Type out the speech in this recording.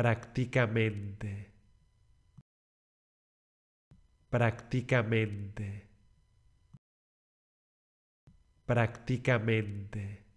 prácticamente prácticamente prácticamente